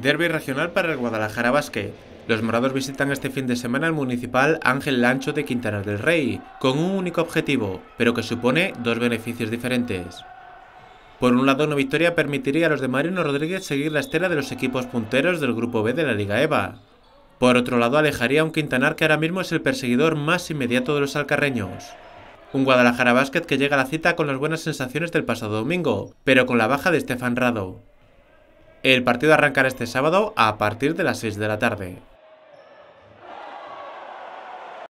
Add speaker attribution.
Speaker 1: Derby regional para el Guadalajara Basket. Los morados visitan este fin de semana el municipal Ángel Lancho de Quintanar del Rey, con un único objetivo, pero que supone dos beneficios diferentes. Por un lado, una victoria permitiría a los de Marino Rodríguez seguir la estela de los equipos punteros del Grupo B de la Liga EVA. Por otro lado, alejaría a un Quintanar que ahora mismo es el perseguidor más inmediato de los alcarreños. Un Guadalajara Basket que llega a la cita con las buenas sensaciones del pasado domingo, pero con la baja de Estefan Rado. El partido arrancará este sábado a partir de las 6 de la tarde.